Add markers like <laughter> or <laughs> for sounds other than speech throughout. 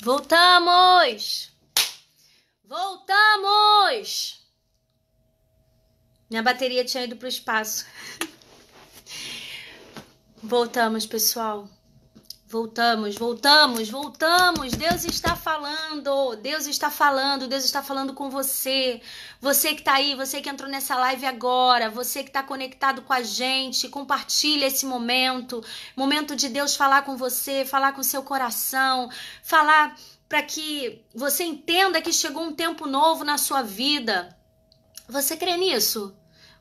Voltamos! Voltamos! Minha bateria tinha ido para o espaço. <laughs> Voltamos, pessoal. Voltamos, voltamos, voltamos. Deus está falando, Deus está falando, Deus está falando com você. Você que está aí, você que entrou nessa live agora, você que está conectado com a gente, compartilha esse momento momento de Deus falar com você, falar com seu coração, falar para que você entenda que chegou um tempo novo na sua vida. Você crê nisso?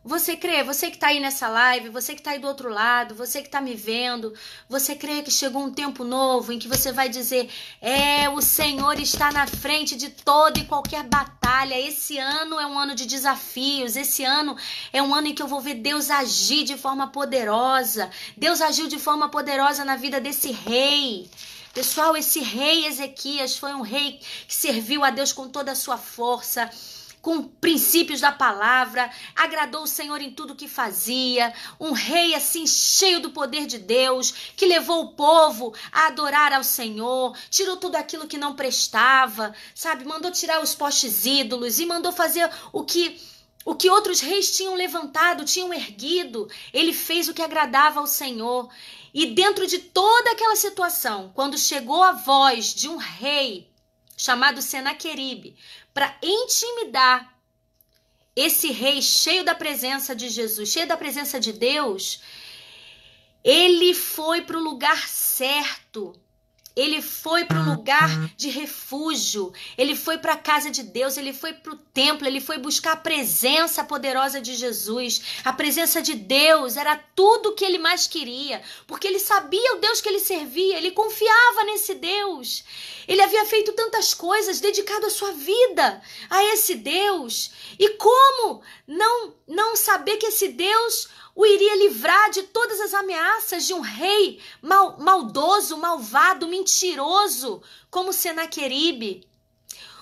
Você crê, você que está aí nessa live, você que está aí do outro lado, você que está me vendo, você crê que chegou um tempo novo em que você vai dizer: é, o Senhor está na frente de toda e qualquer batalha. Esse ano é um ano de desafios, esse ano é um ano em que eu vou ver Deus agir de forma poderosa. Deus agiu de forma poderosa na vida desse rei. Pessoal, esse rei Ezequias foi um rei que serviu a Deus com toda a sua força com princípios da palavra, agradou o Senhor em tudo que fazia, um rei assim cheio do poder de Deus, que levou o povo a adorar ao Senhor, tirou tudo aquilo que não prestava, sabe? Mandou tirar os postes ídolos e mandou fazer o que o que outros reis tinham levantado, tinham erguido, ele fez o que agradava ao Senhor. E dentro de toda aquela situação, quando chegou a voz de um rei chamado Senaqueribe, para intimidar esse rei cheio da presença de Jesus, cheio da presença de Deus. Ele foi para o lugar certo ele foi para o lugar de refúgio, ele foi para a casa de Deus, ele foi para o templo, ele foi buscar a presença poderosa de Jesus. A presença de Deus era tudo o que ele mais queria, porque ele sabia o Deus que ele servia, ele confiava nesse Deus. Ele havia feito tantas coisas, dedicado a sua vida a esse Deus. E como não não saber que esse Deus o iria livrar de todas as ameaças de um rei mal, maldoso, malvado, mentiroso, como Senaqueribe.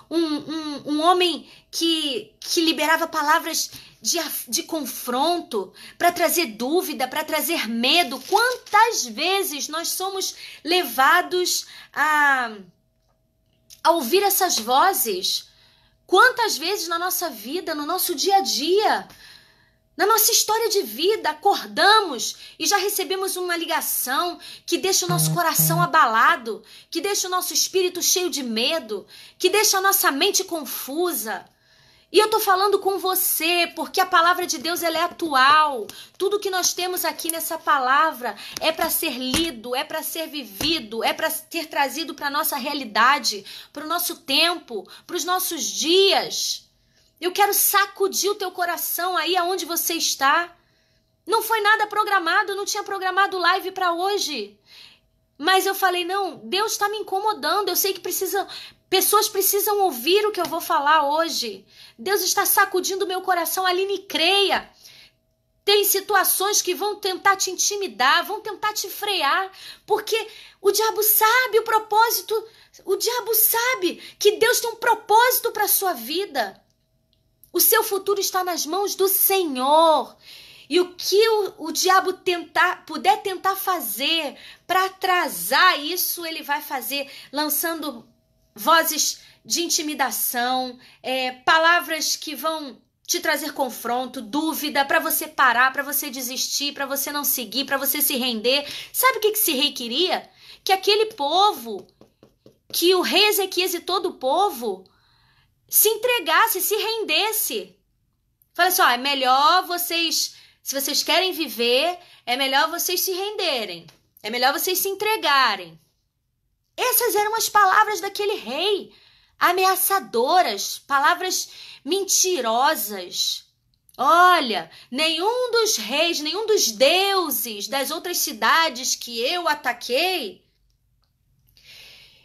Um, um, um homem que, que liberava palavras de, de confronto, para trazer dúvida, para trazer medo. Quantas vezes nós somos levados a, a ouvir essas vozes? Quantas vezes na nossa vida, no nosso dia a dia, na nossa história de vida, acordamos e já recebemos uma ligação que deixa o nosso coração abalado, que deixa o nosso espírito cheio de medo, que deixa a nossa mente confusa. E eu tô falando com você, porque a palavra de Deus ela é atual. Tudo que nós temos aqui nessa palavra é para ser lido, é para ser vivido, é para ser trazido para nossa realidade, para o nosso tempo, para os nossos dias. Eu quero sacudir o teu coração aí aonde você está. Não foi nada programado, não tinha programado live para hoje. Mas eu falei, não, Deus está me incomodando. Eu sei que precisa, pessoas precisam ouvir o que eu vou falar hoje. Deus está sacudindo meu coração. Aline, creia. Tem situações que vão tentar te intimidar, vão tentar te frear, porque o diabo sabe o propósito, o diabo sabe que Deus tem um propósito para sua vida. O seu futuro está nas mãos do Senhor. E o que o, o diabo tentar, puder tentar fazer para atrasar isso, ele vai fazer, lançando vozes de intimidação, é, palavras que vão te trazer confronto, dúvida, para você parar, para você desistir, para você não seguir, para você se render. Sabe o que, que esse rei queria? Que aquele povo, que o rei Ezequias e todo o povo se entregasse, se rendesse. Fala assim: ó, é melhor vocês, se vocês querem viver, é melhor vocês se renderem, é melhor vocês se entregarem. Essas eram as palavras daquele rei, ameaçadoras, palavras mentirosas. Olha, nenhum dos reis, nenhum dos deuses das outras cidades que eu ataquei,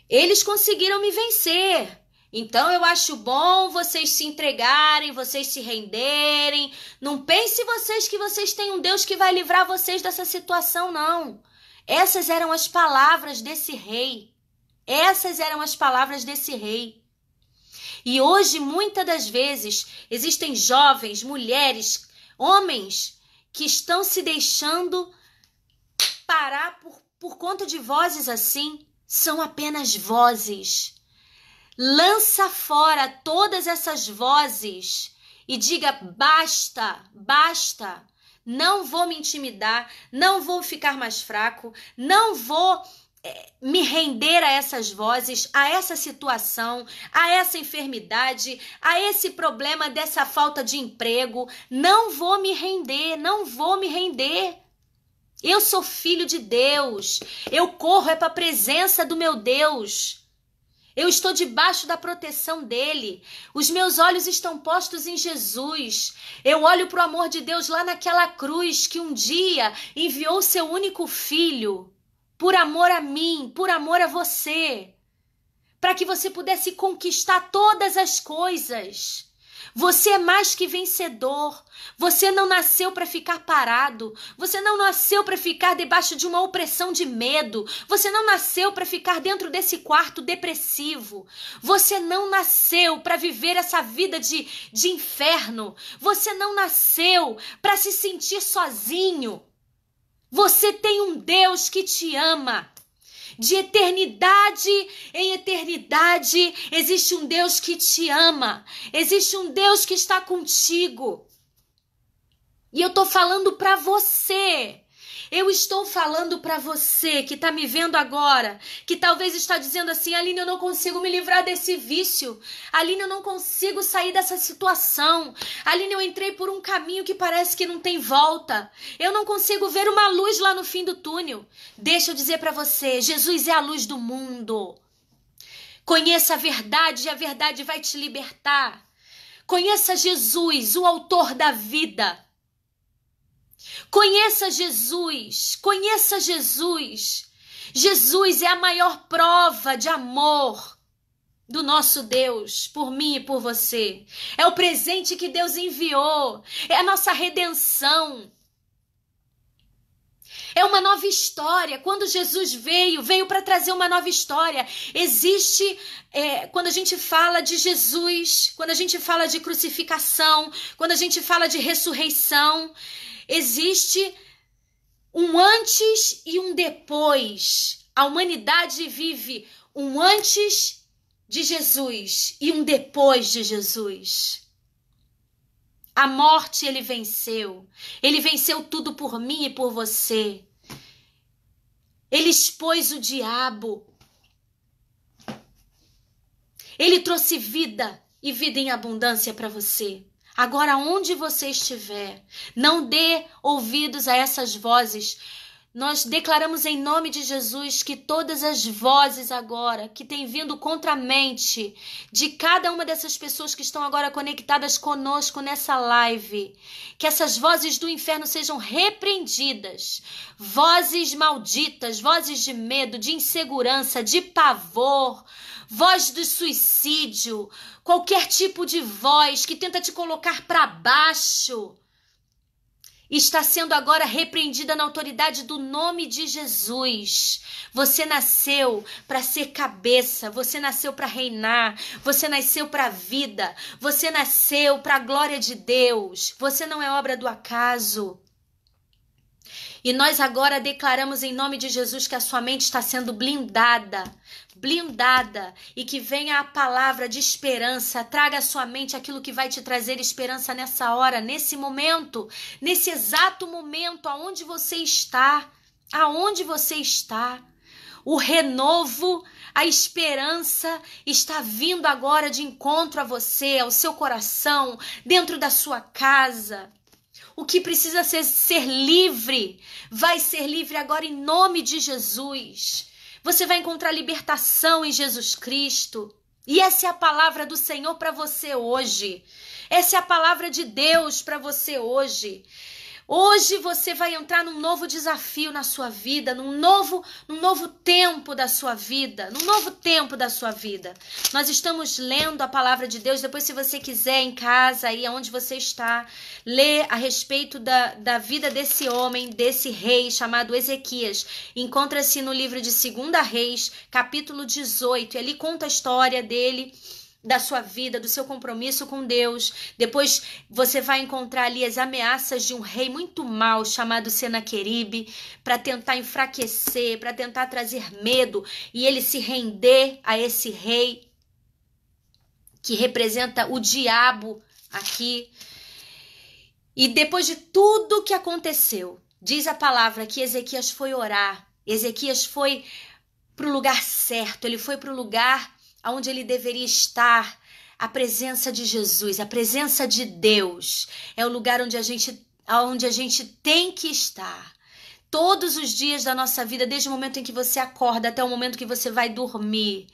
eles conseguiram me vencer. Então eu acho bom vocês se entregarem, vocês se renderem. Não pense vocês que vocês têm um Deus que vai livrar vocês dessa situação, não. Essas eram as palavras desse rei. Essas eram as palavras desse rei. E hoje, muitas das vezes, existem jovens, mulheres, homens que estão se deixando parar por, por conta de vozes assim. São apenas vozes Lança fora todas essas vozes e diga: basta, basta. Não vou me intimidar, não vou ficar mais fraco, não vou eh, me render a essas vozes, a essa situação, a essa enfermidade, a esse problema dessa falta de emprego. Não vou me render, não vou me render. Eu sou filho de Deus. Eu corro é para a presença do meu Deus. Eu estou debaixo da proteção dele. Os meus olhos estão postos em Jesus. Eu olho para o amor de Deus lá naquela cruz que um dia enviou seu único filho por amor a mim, por amor a você, para que você pudesse conquistar todas as coisas. Você é mais que vencedor. Você não nasceu para ficar parado. Você não nasceu para ficar debaixo de uma opressão de medo. Você não nasceu para ficar dentro desse quarto depressivo. Você não nasceu para viver essa vida de, de inferno. Você não nasceu para se sentir sozinho. Você tem um Deus que te ama de eternidade em eternidade, existe um Deus que te ama, existe um Deus que está contigo. E eu tô falando para você eu estou falando para você que está me vendo agora, que talvez está dizendo assim: Aline, eu não consigo me livrar desse vício. Aline, eu não consigo sair dessa situação. Aline, eu entrei por um caminho que parece que não tem volta. Eu não consigo ver uma luz lá no fim do túnel. Deixa eu dizer para você: Jesus é a luz do mundo. Conheça a verdade e a verdade vai te libertar. Conheça Jesus, o autor da vida. Conheça Jesus, conheça Jesus. Jesus é a maior prova de amor do nosso Deus por mim e por você. É o presente que Deus enviou, é a nossa redenção. É uma nova história. Quando Jesus veio, veio para trazer uma nova história. Existe, é, quando a gente fala de Jesus, quando a gente fala de crucificação, quando a gente fala de ressurreição, Existe um antes e um depois. A humanidade vive um antes de Jesus e um depois de Jesus. A morte ele venceu. Ele venceu tudo por mim e por você. Ele expôs o diabo. Ele trouxe vida e vida em abundância para você. Agora, onde você estiver, não dê ouvidos a essas vozes. Nós declaramos em nome de Jesus que todas as vozes agora que têm vindo contra a mente de cada uma dessas pessoas que estão agora conectadas conosco nessa live, que essas vozes do inferno sejam repreendidas. Vozes malditas, vozes de medo, de insegurança, de pavor, voz do suicídio, qualquer tipo de voz que tenta te colocar para baixo, está sendo agora repreendida na autoridade do nome de Jesus. Você nasceu para ser cabeça, você nasceu para reinar, você nasceu para vida, você nasceu para a glória de Deus. Você não é obra do acaso. E nós agora declaramos em nome de Jesus que a sua mente está sendo blindada blindada e que venha a palavra de esperança, traga à sua mente aquilo que vai te trazer esperança nessa hora, nesse momento, nesse exato momento aonde você está, aonde você está. O renovo, a esperança está vindo agora de encontro a você, ao seu coração, dentro da sua casa. O que precisa ser, ser livre vai ser livre agora em nome de Jesus. Você vai encontrar libertação em Jesus Cristo. E essa é a palavra do Senhor para você hoje. Essa é a palavra de Deus para você hoje. Hoje você vai entrar num novo desafio na sua vida, num novo, num novo tempo da sua vida, num novo tempo da sua vida. Nós estamos lendo a palavra de Deus. Depois, se você quiser, em casa, aí onde você está, lê a respeito da, da vida desse homem, desse rei chamado Ezequias. Encontra-se no livro de 2 Reis, capítulo 18. Ele conta a história dele da sua vida, do seu compromisso com Deus. Depois você vai encontrar ali as ameaças de um rei muito mau chamado Senaqueribe para tentar enfraquecer, para tentar trazer medo e ele se render a esse rei que representa o diabo aqui. E depois de tudo que aconteceu, diz a palavra que Ezequias foi orar. Ezequias foi para o lugar certo, ele foi para o lugar aonde ele deveria estar, a presença de Jesus, a presença de Deus é o lugar onde a gente, onde a gente tem que estar. Todos os dias da nossa vida, desde o momento em que você acorda até o momento que você vai dormir,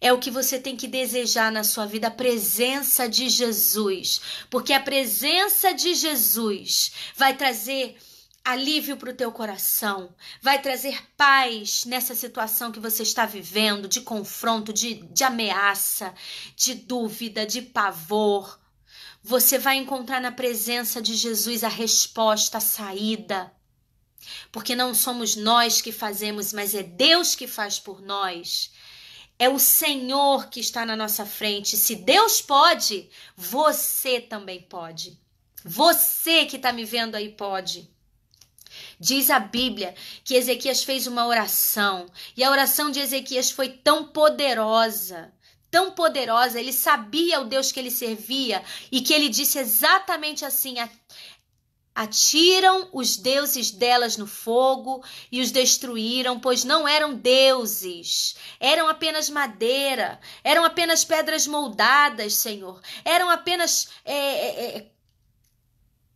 é o que você tem que desejar na sua vida, a presença de Jesus. Porque a presença de Jesus vai trazer alívio para o teu coração, vai trazer paz nessa situação que você está vivendo de confronto, de, de ameaça, de dúvida, de pavor. Você vai encontrar na presença de Jesus a resposta, a saída. Porque não somos nós que fazemos, mas é Deus que faz por nós. É o Senhor que está na nossa frente. Se Deus pode, você também pode. Você que está me vendo aí pode. Diz a Bíblia que Ezequias fez uma oração e a oração de Ezequias foi tão poderosa tão poderosa, ele sabia o Deus que ele servia e que ele disse exatamente assim: Atiram os deuses delas no fogo e os destruíram, pois não eram deuses, eram apenas madeira, eram apenas pedras moldadas, Senhor, eram apenas é, é,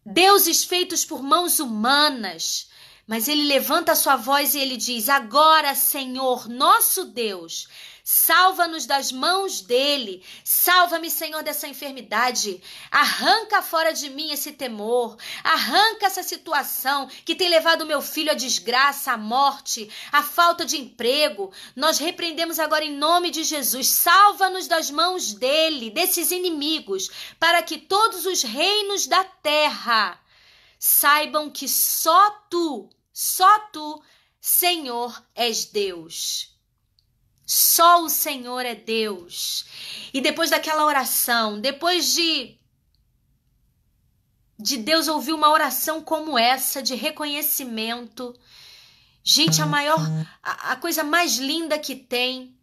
deuses feitos por mãos humanas. Mas ele levanta a sua voz e ele diz: Agora, Senhor, nosso Deus, Salva-nos das mãos dele. Salva-me, Senhor, dessa enfermidade. Arranca fora de mim esse temor. Arranca essa situação que tem levado meu filho à desgraça, à morte, à falta de emprego. Nós repreendemos agora em nome de Jesus. Salva-nos das mãos dele, desses inimigos, para que todos os reinos da terra saibam que só tu, só tu, Senhor, és Deus. Só o Senhor é Deus. E depois daquela oração, depois de de Deus ouvir uma oração como essa de reconhecimento, gente, a maior a, a coisa mais linda que tem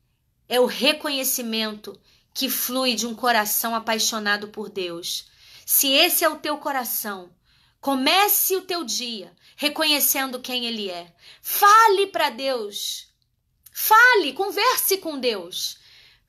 é o reconhecimento que flui de um coração apaixonado por Deus. Se esse é o teu coração, comece o teu dia reconhecendo quem ele é. Fale para Deus Fale, converse com Deus.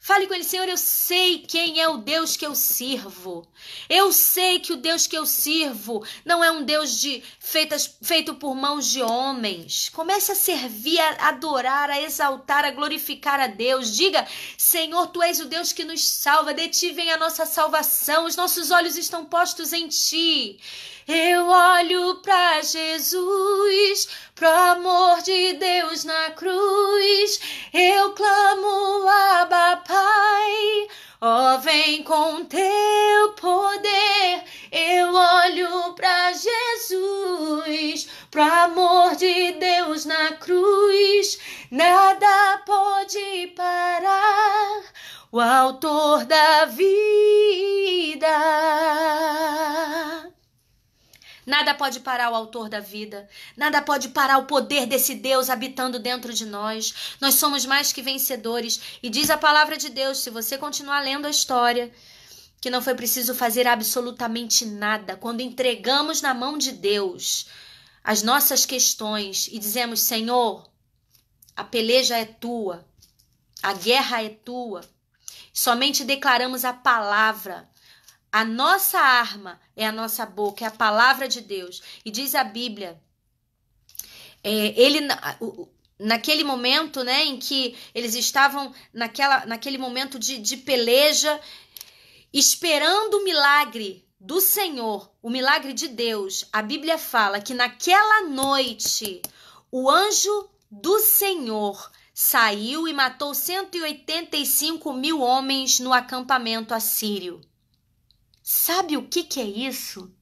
Fale com ele, Senhor, eu sei quem é o Deus que eu sirvo. Eu sei que o Deus que eu sirvo não é um Deus de feitas, feito por mãos de homens. Comece a servir, a adorar, a exaltar, a glorificar a Deus. Diga, Senhor, tu és o Deus que nos salva. De ti vem a nossa salvação. Os nossos olhos estão postos em ti. Eu olho para Jesus, pro amor de Deus na cruz. Eu clamo, Abba, Pai. Ó, vem com teu poder, eu olho para Jesus, pro amor de Deus na cruz, nada pode parar o autor da vida. Nada pode parar o autor da vida. Nada pode parar o poder desse Deus habitando dentro de nós. Nós somos mais que vencedores. E diz a palavra de Deus, se você continuar lendo a história, que não foi preciso fazer absolutamente nada. Quando entregamos na mão de Deus as nossas questões e dizemos: Senhor, a peleja é tua, a guerra é tua. Somente declaramos a palavra a nossa arma é a nossa boca, é a palavra de Deus. E diz a Bíblia, é, ele, naquele momento, né, em que eles estavam naquela, naquele momento de, de peleja, esperando o milagre do Senhor, o milagre de Deus. A Bíblia fala que naquela noite o anjo do Senhor saiu e matou 185 mil homens no acampamento assírio. Sabe o que, que é isso?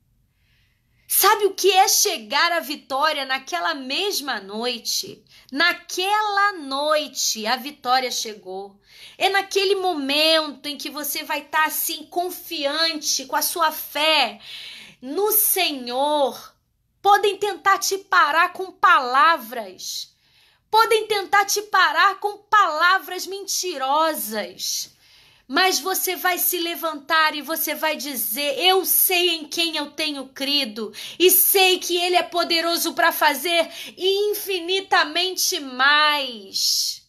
Sabe o que é chegar à vitória naquela mesma noite? Naquela noite a vitória chegou. É naquele momento em que você vai estar tá, assim confiante com a sua fé no Senhor. Podem tentar te parar com palavras. Podem tentar te parar com palavras mentirosas mas você vai se levantar e você vai dizer: Eu sei em quem eu tenho crido, e sei que Ele é poderoso para fazer infinitamente mais.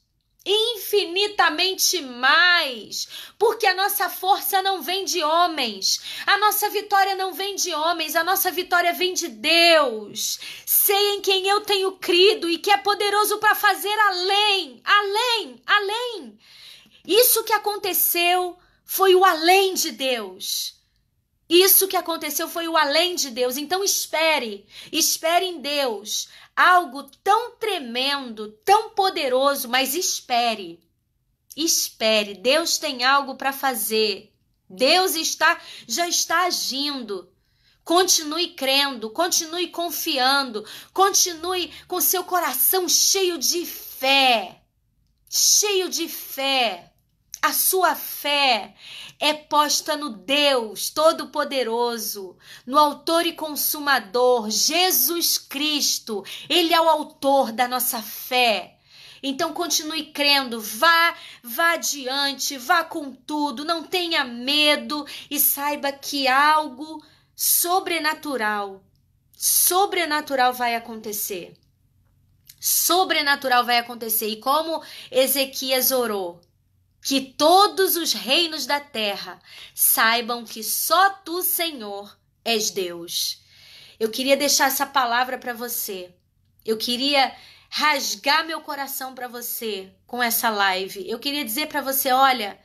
Infinitamente mais, porque a nossa força não vem de homens, a nossa vitória não vem de homens, a nossa vitória vem de Deus. Sei em quem eu tenho crido e que é poderoso para fazer além, além, além isso que aconteceu foi o além de Deus. Isso que aconteceu foi o além de Deus. Então espere, espere em Deus. Algo tão tremendo, tão poderoso, mas espere. Espere, Deus tem algo para fazer. Deus está já está agindo. Continue crendo, continue confiando, continue com seu coração cheio de fé cheio de fé. A sua fé é posta no Deus Todo-Poderoso, no Autor e Consumador, Jesus Cristo. Ele é o autor da nossa fé. Então continue crendo, vá, vá adiante, vá com tudo, não tenha medo e saiba que algo sobrenatural, sobrenatural vai acontecer sobrenatural vai acontecer. E como Ezequias orou, que todos os reinos da terra saibam que só tu, Senhor, és Deus. Eu queria deixar essa palavra para você. Eu queria rasgar meu coração para você com essa live. Eu queria dizer para você, olha,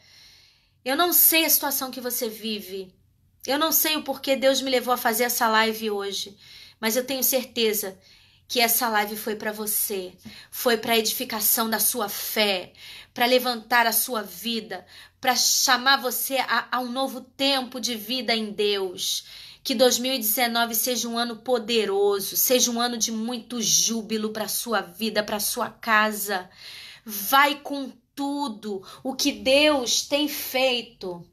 eu não sei a situação que você vive. Eu não sei o porquê Deus me levou a fazer essa live hoje, mas eu tenho certeza que essa live foi para você, foi para edificação da sua fé, para levantar a sua vida, para chamar você a, a um novo tempo de vida em Deus. Que 2019 seja um ano poderoso, seja um ano de muito júbilo para sua vida, para sua casa. Vai com tudo. O que Deus tem feito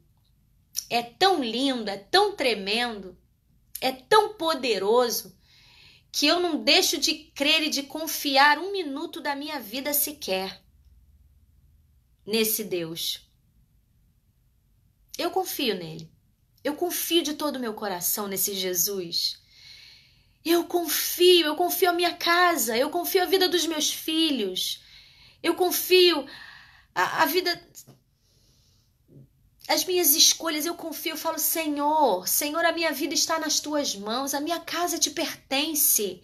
é tão lindo, é tão tremendo, é tão poderoso que eu não deixo de crer e de confiar um minuto da minha vida sequer nesse Deus. Eu confio nele. Eu confio de todo o meu coração nesse Jesus. Eu confio, eu confio a minha casa, eu confio a vida dos meus filhos, eu confio a, a vida as minhas escolhas, eu confio, eu falo, Senhor, Senhor, a minha vida está nas tuas mãos, a minha casa te pertence.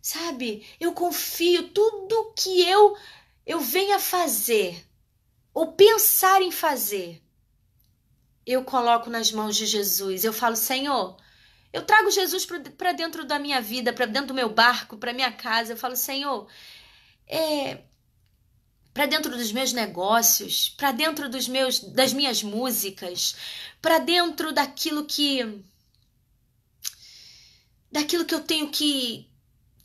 Sabe? Eu confio tudo que eu eu venha fazer ou pensar em fazer. Eu coloco nas mãos de Jesus. Eu falo, Senhor, eu trago Jesus para dentro da minha vida, para dentro do meu barco, para minha casa. Eu falo, Senhor, é, para dentro dos meus negócios, para dentro dos meus das minhas músicas, para dentro daquilo que daquilo que eu tenho que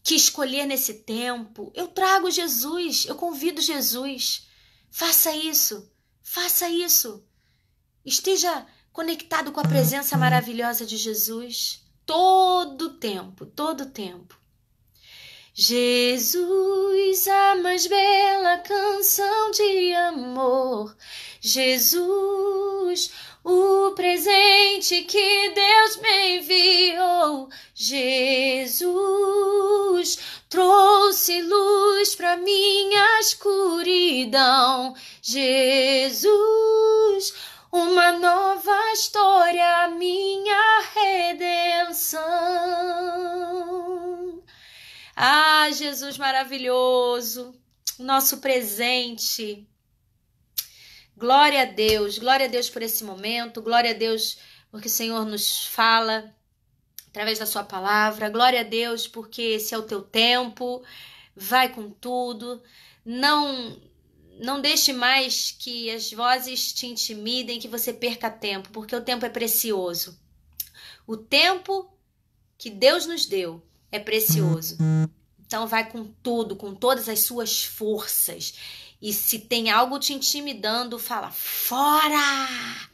que escolher nesse tempo. Eu trago Jesus, eu convido Jesus. Faça isso. Faça isso. Esteja conectado com a presença maravilhosa de Jesus todo tempo, todo tempo. Jesus, a mais bela canção de amor. Jesus, o presente que Deus me enviou. Jesus, trouxe luz para minha escuridão. Jesus, uma nova história, minha redenção. Ah, Jesus maravilhoso, nosso presente. Glória a Deus, glória a Deus por esse momento, glória a Deus porque o Senhor nos fala através da Sua palavra, glória a Deus porque esse é o teu tempo, vai com tudo, não. Não deixe mais que as vozes te intimidem, que você perca tempo, porque o tempo é precioso. O tempo que Deus nos deu é precioso. Então vai com tudo, com todas as suas forças. E se tem algo te intimidando, fala: fora!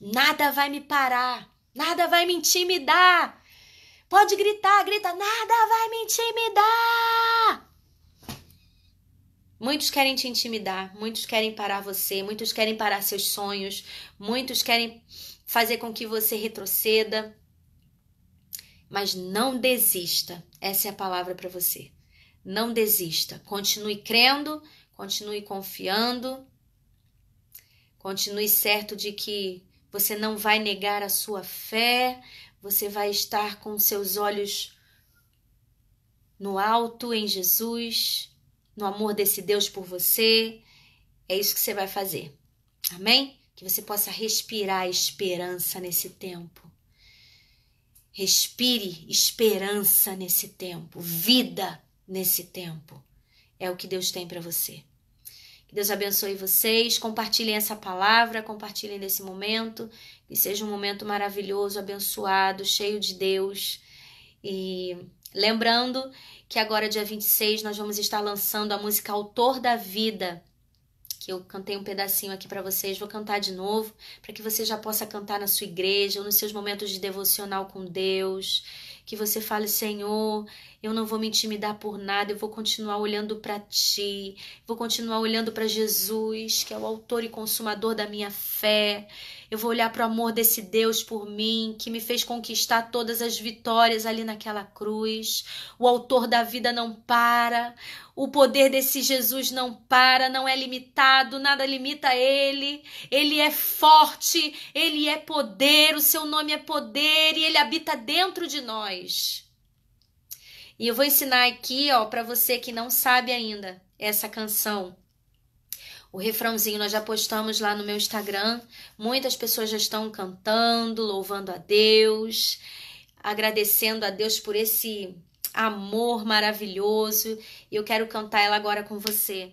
Nada vai me parar, nada vai me intimidar. Pode gritar, grita: nada vai me intimidar. Muitos querem te intimidar, muitos querem parar você, muitos querem parar seus sonhos, muitos querem fazer com que você retroceda, mas não desista. Essa é a palavra para você. Não desista. Continue crendo, continue confiando, continue certo de que você não vai negar a sua fé, você vai estar com seus olhos no alto em Jesus, no amor desse Deus por você. É isso que você vai fazer. Amém? Que você possa respirar esperança nesse tempo. Respire esperança nesse tempo, vida nesse tempo. É o que Deus tem para você. Que Deus abençoe vocês. Compartilhem essa palavra, compartilhem nesse momento. Que seja um momento maravilhoso, abençoado, cheio de Deus. E lembrando que agora, dia 26, nós vamos estar lançando a música Autor da Vida que eu cantei um pedacinho aqui para vocês, vou cantar de novo, para que você já possa cantar na sua igreja ou nos seus momentos de devocional com Deus. Que você fale, Senhor, eu não vou me intimidar por nada, eu vou continuar olhando para Ti, vou continuar olhando para Jesus, que é o autor e consumador da minha fé eu vou olhar para o amor desse Deus por mim, que me fez conquistar todas as vitórias ali naquela cruz. O autor da vida não para. O poder desse Jesus não para, não é limitado, nada limita ele. Ele é forte, ele é poder, o seu nome é poder e ele habita dentro de nós. E eu vou ensinar aqui, ó, para você que não sabe ainda essa canção. O refrãozinho nós já postamos lá no meu Instagram. Muitas pessoas já estão cantando, louvando a Deus, agradecendo a Deus por esse amor maravilhoso. E eu quero cantar ela agora com você,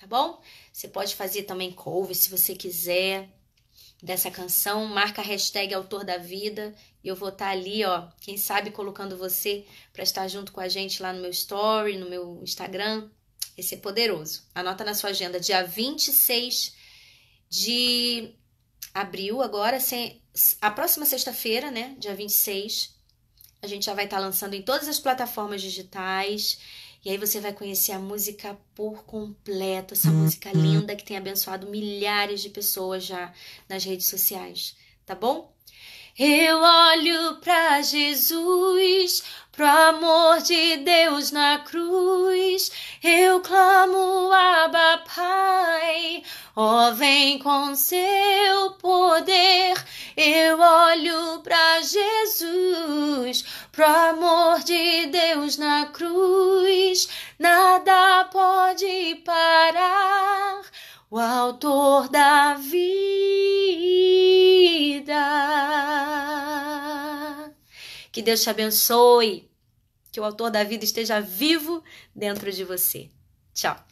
tá bom? Você pode fazer também cover se você quiser dessa canção, marca a hashtag autor da vida e eu vou estar tá ali, ó, quem sabe colocando você para estar junto com a gente lá no meu story, no meu Instagram, esse é poderoso. Anota na sua agenda, dia 26 de abril, agora, sem, a próxima sexta-feira, né? Dia 26. A gente já vai estar tá lançando em todas as plataformas digitais. E aí você vai conhecer a música por completo, essa uhum. música linda que tem abençoado milhares de pessoas já nas redes sociais, tá bom? Eu olho para Jesus, pro amor de Deus na cruz. Eu clamo, Abba Pai, ó oh, vem com seu poder. Eu olho para Jesus, pro amor de Deus na cruz. Nada pode parar o autor da vida. Que Deus te abençoe, que o autor da vida esteja vivo dentro de você. Tchau.